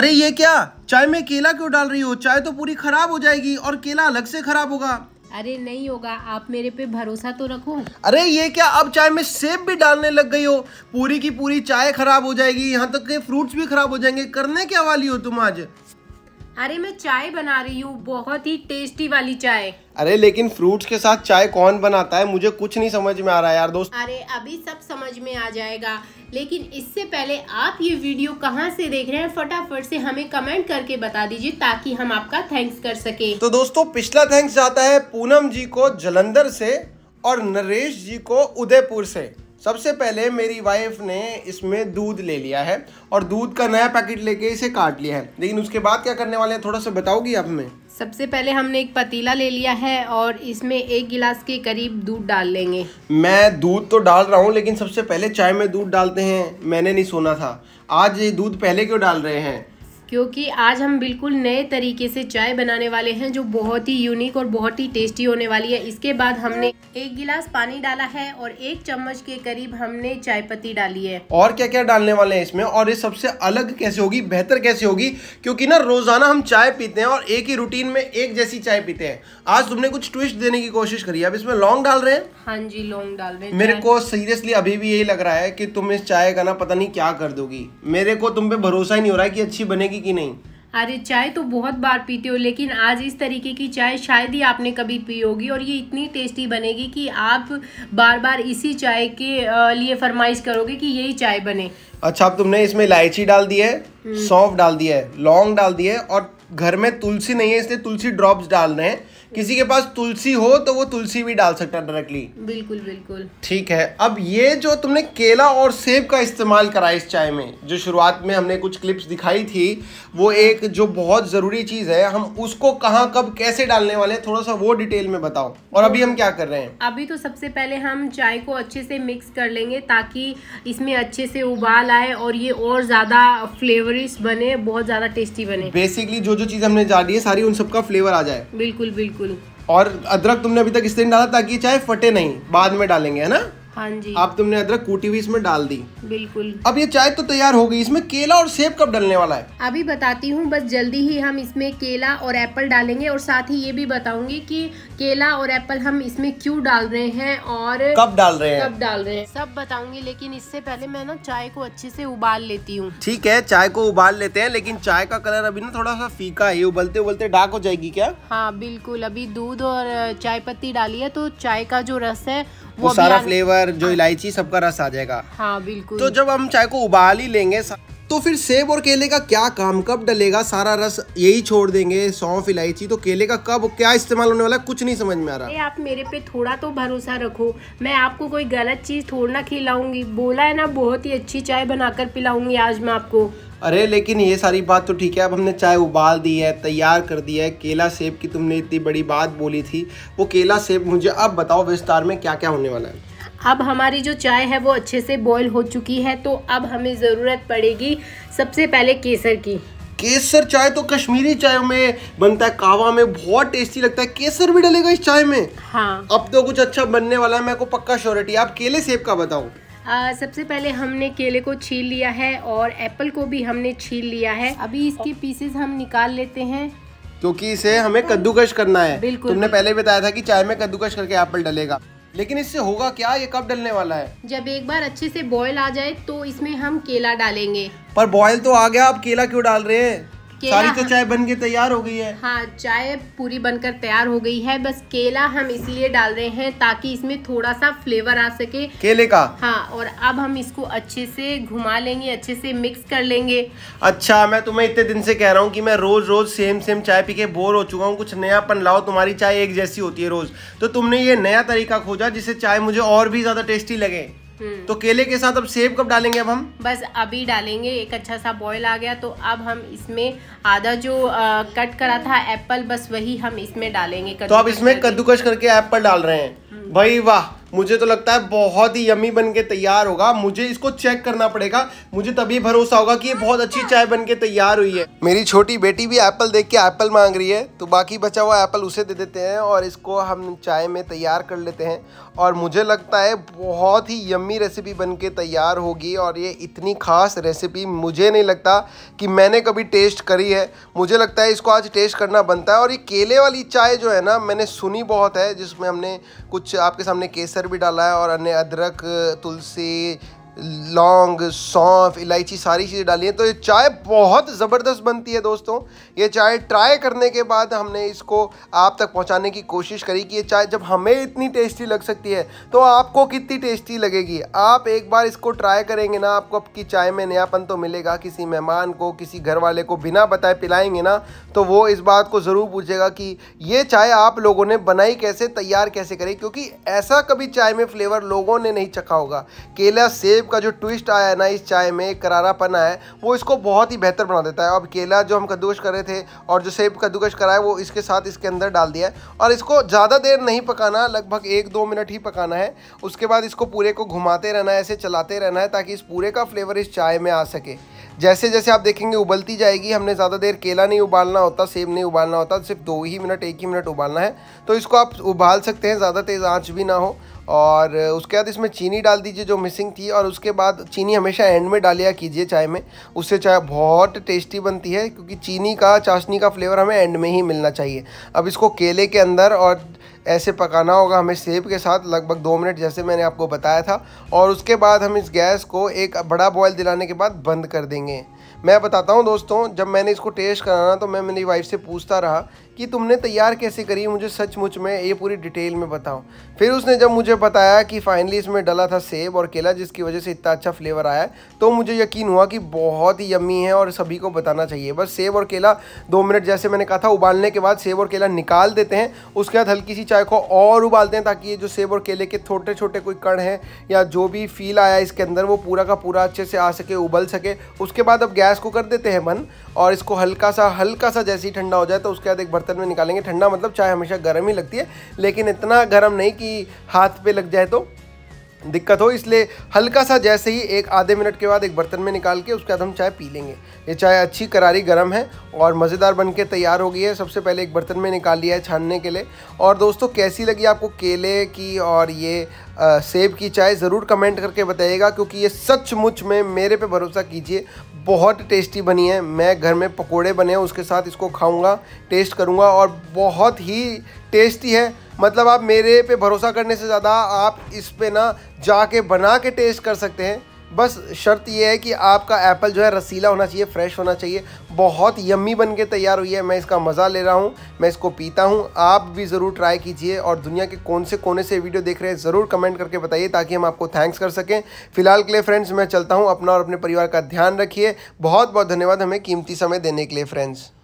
अरे ये क्या चाय में केला क्यों डाल रही हो चाय तो पूरी खराब हो जाएगी और केला अलग से खराब होगा अरे नहीं होगा आप मेरे पे भरोसा तो रखो अरे ये क्या अब चाय में सेब भी डालने लग गई हो पूरी की पूरी चाय खराब हो जाएगी यहाँ तक के फ्रूट्स भी खराब हो जाएंगे करने क्या वाली हो तुम आज अरे मैं चाय बना रही हूँ बहुत ही टेस्टी वाली चाय अरे लेकिन फ्रूट्स के साथ चाय कौन बनाता है मुझे कुछ नहीं समझ में आ रहा है यार दोस्त अरे अभी सब समझ में आ जाएगा लेकिन इससे पहले आप ये वीडियो कहाँ से देख रहे हैं फटाफट से हमें कमेंट करके बता दीजिए ताकि हम आपका थैंक्स कर सके तो दोस्तों पिछला थैंक्स जाता है पूनम जी को जलंधर से और नरेश जी को उदयपुर से सबसे पहले मेरी वाइफ ने इसमें दूध ले लिया है और दूध का नया पैकेट लेके इसे काट लिया है लेकिन उसके बाद क्या करने वाले हैं थोड़ा सा बताओगी आप हमें सबसे पहले हमने एक पतीला ले लिया है और इसमें एक गिलास के करीब दूध डाल लेंगे मैं दूध तो डाल रहा हूँ लेकिन सबसे पहले चाय में दूध डालते हैं मैंने नहीं सुना था आज ये दूध पहले क्यों डाल रहे हैं क्योंकि आज हम बिल्कुल नए तरीके से चाय बनाने वाले हैं जो बहुत ही यूनिक और बहुत ही टेस्टी होने वाली है इसके बाद हमने एक गिलास पानी डाला है और एक चम्मच के करीब हमने चाय पत्ती डाली है और क्या क्या डालने वाले हैं इसमें और ये सबसे अलग कैसे होगी बेहतर कैसे होगी क्योंकि ना रोजाना हम चाय पीते हैं और एक ही रूटीन में एक जैसी चाय पीते हैं आज तुमने कुछ ट्विस्ट देने की कोशिश करी अब इसमें लौंग डाल रहे हैं हाँ जी लौंग डाल रहे हैं मेरे को सीरियसली अभी भी यही लग रहा है की तुम इस चाय का ना पता नहीं क्या कर दोगी मेरे को तुम पे भरोसा ही नहीं हो रहा है की अच्छी बनेगी पीती कि नहीं अरे चाय तो बहुत बार पीते हो लेकिन आज इस तरीके की चाय शायद ही आपने कभी पी होगी और ये इतनी टेस्टी बनेगी कि आप बार बार इसी चाय के लिए फरमाइश करोगे कि यही चाय बने अच्छा अब तुमने इसमें इलायची डाल दी है हम्म। सौंफ डाल दिया है लौंग डाल दिया है और घर में तुलसी नहीं है इसलिए तुलसी ड्रॉप्स डाल रहे हैं किसी के पास तुलसी हो तो वो तुलसी भी डाल सकता है डायरेक्टली बिल्कुल बिल्कुल ठीक है अब ये जो तुमने केला और सेब का इस्तेमाल करा इस चाय में जो शुरुआत में हमने कुछ क्लिप्स दिखाई थी वो एक जो बहुत ज़रूरी चीज़ है हम उसको कहाँ कब कैसे डालने वाले हैं थोड़ा सा वो डिटेल में बताओ और अभी हम क्या कर रहे हैं अभी तो सबसे पहले हम चाय को अच्छे से मिक्स कर लेंगे ताकि इसमें अच्छे से उबाल आए और ये और ज़्यादा फ्लेवरिश बने बहुत ज़्यादा टेस्टी बने बेसिकली जो जो चीज़ हमने डाली है सारी उन सब का फ्लेवर आ जाए बिल्कुल बिल्कुल और अदरक तुमने अभी तक इसलिए डाला ताकि चाहे फटे नहीं बाद में डालेंगे है ना हाँ जी अब तुमने अदरक कूटी हुई इसमें डाल दी बिल्कुल अब ये चाय तो तैयार हो गई इसमें केला और सेब कब डालने वाला है अभी बताती हूँ बस जल्दी ही हम इसमें केला और एप्पल डालेंगे और साथ ही ये भी बताऊंगी कि केला और एप्पल हम इसमें क्यों डाल रहे हैं और कब डाल रहे हैं कब डाल रहे हैं सब बताऊंगी लेकिन इससे पहले मैं ना चाय को अच्छे से उबाल लेती हूँ ठीक है चाय को उबाल लेते हैं लेकिन चाय का कलर अभी ना थोड़ा सा फीका है उबलते उबलते डार्क हो जाएगी क्या हाँ बिल्कुल अभी दूध और चाय पत्ती डाली है तो चाय का जो रस है वो सारा फ्लेवर जो इलायची सबका रस आ जाएगा हाँ बिल्कुल तो जब हम चाय को उबाल ही लेंगे तो फिर सेब और केले का क्या काम कब डलेगा सारा रस यही छोड़ देंगे सौंफ इलायची तो केले का कब क्या इस्तेमाल होने वाला कुछ नहीं समझ में आ रहा आप मेरे पे थोड़ा तो भरोसा रखो मैं आपको कोई गलत चीज़ थोड़ा ना खिलाऊंगी बोला है ना बहुत ही अच्छी चाय बनाकर पिलाऊंगी आज मैं आपको अरे लेकिन ये सारी बात तो ठीक है अब हमने चाय उबाल दी है तैयार कर दी है केला सेब की तुमने इतनी बड़ी बात बोली थी वो केला सेब मुझे अब बताओ विस्तार में क्या क्या होने वाला है अब हमारी जो चाय है वो अच्छे से बॉईल हो चुकी है तो अब हमें ज़रूरत पड़ेगी सबसे पहले केसर की केसर चाय तो कश्मीरी चाय में बनता है कावा में बहुत टेस्टी लगता है केसर भी डलेगा इस चाय में हाँ अब तो कुछ अच्छा बनने वाला है मेरे को पक्का श्योरिटी आप केले सेब का बताओ आ, सबसे पहले हमने केले को छील लिया है और एप्पल को भी हमने छील लिया है अभी इसके पीसेस हम निकाल लेते हैं क्योंकि इसे हमें कद्दूकश करना है बिल्कुल तुमने पहले बताया था कि चाय में कद्दूकश करके एप्पल डलेगा लेकिन इससे होगा क्या ये कब डलने वाला है जब एक बार अच्छे से बॉयल आ जाए तो इसमें हम केला डालेंगे पर बॉयल तो आ गया आप केला क्यों डाल रहे हैं सारी तो चाय बन के तैयार हो गई है हाँ चाय पूरी बनकर तैयार हो गई है बस केला हम इसलिए डाल रहे हैं ताकि इसमें थोड़ा सा फ्लेवर आ सके केले का हाँ और अब हम इसको अच्छे से घुमा लेंगे अच्छे से मिक्स कर लेंगे अच्छा मैं तुम्हें इतने दिन से कह रहा हूँ कि मैं रोज रोज सेम सेम चाय पी के बोर हो चुका हूँ कुछ नयापन लाओ तुम्हारी चाय एक जैसी होती है रोज तो तुमने ये नया तरीका खोजा जिससे चाय मुझे और भी ज्यादा टेस्टी लगे हम्म। तो केले के साथ अब सेब कब डालेंगे अब हम बस अभी डालेंगे एक अच्छा सा बॉयल आ गया तो अब हम इसमें आधा जो आ, कट करा था एप्पल बस वही हम इसमें डालेंगे तो अब इसमें कद्दूकस करके एप्पल डाल रहे हैं हम्म। भाई वाह मुझे तो लगता है बहुत ही यमी बन के तैयार होगा मुझे इसको चेक करना पड़ेगा मुझे तभी भरोसा होगा कि ये बहुत अच्छी चाय बन के तैयार हुई है मेरी छोटी बेटी भी एप्पल देख के एप्पल मांग रही है तो बाकी बचा हुआ एप्पल उसे दे देते हैं और इसको हम चाय में तैयार कर लेते हैं और मुझे लगता है बहुत ही यमी रेसिपी बन के तैयार होगी और ये इतनी ख़ास रेसिपी मुझे नहीं लगता कि मैंने कभी टेस्ट करी है मुझे लगता है इसको आज टेस्ट करना बनता है और ये केले वाली चाय जो है ना मैंने सुनी बहुत है जिसमें हमने कुछ आपके सामने केसर केसर भी डाला है और अन्य अदरक तुलसी लौंग सौंफ इलायची सारी चीज़ें डाली हैं तो ये चाय बहुत ज़बरदस्त बनती है दोस्तों ये चाय ट्राई करने के बाद हमने इसको आप तक पहुंचाने की कोशिश करी कि ये चाय जब हमें इतनी टेस्टी लग सकती है तो आपको कितनी टेस्टी लगेगी आप एक बार इसको ट्राई करेंगे ना आपको आपकी चाय में नयापन तो मिलेगा किसी मेहमान को किसी घर वाले को बिना बताए पिलाएंगे ना तो वो इस बात को ज़रूर पूछेगा कि ये चाय आप लोगों ने बनाई कैसे तैयार कैसे करें क्योंकि ऐसा कभी चाय में फ्लेवर लोगों ने नहीं चखा होगा केला सेब का जो ट्विस्ट आया है ना इस चाय में करारापन आया है वो इसको बहुत ही बेहतर बना देता है अब केला जो हम कद्दूकश कर रहे थे और जो सेब कद्दूकश करा है वो इसके साथ इसके अंदर डाल दिया है और इसको ज़्यादा देर नहीं पकाना लगभग एक दो मिनट ही पकाना है उसके बाद इसको पूरे को घुमाते रहना है ऐसे चलाते रहना है ताकि इस पूरे का फ्लेवर इस चाय में आ सके जैसे जैसे आप देखेंगे उबलती जाएगी हमने ज़्यादा देर केला नहीं उबालना होता सेब नहीं उबालना होता सिर्फ दो ही मिनट एक ही मिनट उबालना है तो इसको आप उबाल सकते हैं ज़्यादा तेज़ आँच भी ना हो और उसके बाद इसमें चीनी डाल दीजिए जो मिसिंग थी और उसके बाद चीनी हमेशा एंड में डालिया कीजिए चाय में उससे चाय बहुत टेस्टी बनती है क्योंकि चीनी का चाशनी का फ्लेवर हमें एंड में ही मिलना चाहिए अब इसको केले के अंदर और ऐसे पकाना होगा हमें सेब के साथ लगभग दो मिनट जैसे मैंने आपको बताया था और उसके बाद हम इस गैस को एक बड़ा बॉयल दिलाने के बाद बंद कर देंगे मैं बताता हूँ दोस्तों जब मैंने इसको टेस्ट कराना तो मैं मेरी वाइफ से पूछता रहा कि तुमने तैयार कैसे करी मुझे सचमुच में ये पूरी डिटेल में बताओ फिर उसने जब मुझे बताया कि फाइनली इसमें डला था सेब और केला जिसकी वजह से इतना अच्छा फ्लेवर आया तो मुझे यकीन हुआ कि बहुत ही यमी है और सभी को बताना चाहिए बस सेब और केला दो मिनट जैसे मैंने कहा था उबालने के बाद सेब और केला निकाल देते हैं उसके बाद हल्की सी चाय को और उबालते हैं ताकि ये जो सेब और केले के छोटे छोटे कोई कण हैं या जो भी फील आया इसके अंदर वो पूरा का पूरा अच्छे से आ सके उबल सके उसके बाद अब गैस गैस को कर देते हैं बंद और इसको हल्का सा हल्का सा जैसे ही ठंडा हो जाए तो उसके बाद एक बर्तन में निकालेंगे ठंडा मतलब चाय हमेशा गर्म ही लगती है लेकिन इतना गर्म नहीं कि हाथ पे लग जाए तो दिक्कत हो इसलिए हल्का सा जैसे ही एक आधे मिनट के बाद एक बर्तन में निकाल के उसके बाद हम चाय पी लेंगे ये चाय अच्छी करारी गर्म है और मज़ेदार बन के तैयार हो गई है सबसे पहले एक बर्तन में निकाल लिया है छानने के लिए और दोस्तों कैसी लगी आपको केले की और ये आ, सेब की चाय ज़रूर कमेंट करके बताइएगा क्योंकि ये सचमुच में मेरे पे भरोसा कीजिए बहुत टेस्टी बनी है मैं घर में पकोड़े बने हैं उसके साथ इसको खाऊंगा टेस्ट करूंगा और बहुत ही टेस्टी है मतलब आप मेरे पे भरोसा करने से ज़्यादा आप इस पे ना जाके बना के टेस्ट कर सकते हैं बस शर्त ये है कि आपका एप्पल जो है रसीला होना चाहिए फ्रेश होना चाहिए बहुत यम्मी बन के तैयार हुई है मैं इसका मज़ा ले रहा हूँ मैं इसको पीता हूँ आप भी ज़रूर ट्राई कीजिए और दुनिया के कौन से कोने से वीडियो देख रहे हैं ज़रूर कमेंट करके बताइए ताकि हम आपको थैंक्स कर सकें फिलहाल के लिए फ्रेंड्स मैं चलता हूँ अपना और अपने परिवार का ध्यान रखिए बहुत बहुत धन्यवाद हमें कीमती समय देने के लिए फ्रेंड्स